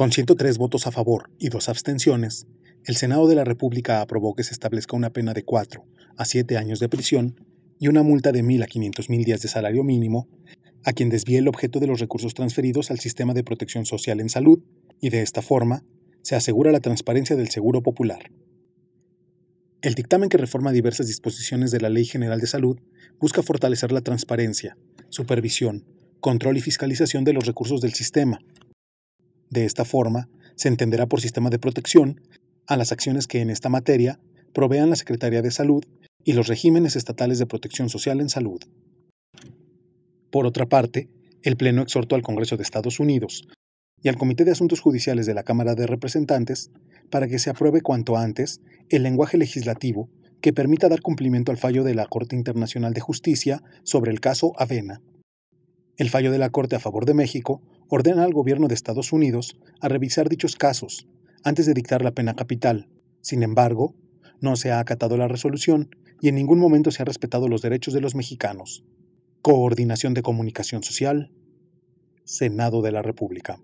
Con 103 votos a favor y dos abstenciones, el Senado de la República aprobó que se establezca una pena de 4 a 7 años de prisión y una multa de 1.000 a 500.000 días de salario mínimo a quien desvíe el objeto de los recursos transferidos al sistema de protección social en salud y de esta forma se asegura la transparencia del seguro popular. El dictamen que reforma diversas disposiciones de la Ley General de Salud busca fortalecer la transparencia, supervisión, control y fiscalización de los recursos del sistema, de esta forma, se entenderá por sistema de protección a las acciones que en esta materia provean la Secretaría de Salud y los regímenes estatales de protección social en salud. Por otra parte, el Pleno exhortó al Congreso de Estados Unidos y al Comité de Asuntos Judiciales de la Cámara de Representantes para que se apruebe cuanto antes el lenguaje legislativo que permita dar cumplimiento al fallo de la Corte Internacional de Justicia sobre el caso Avena. El fallo de la Corte a favor de México ordena al gobierno de Estados Unidos a revisar dichos casos antes de dictar la pena capital. Sin embargo, no se ha acatado la resolución y en ningún momento se han respetado los derechos de los mexicanos. Coordinación de Comunicación Social, Senado de la República.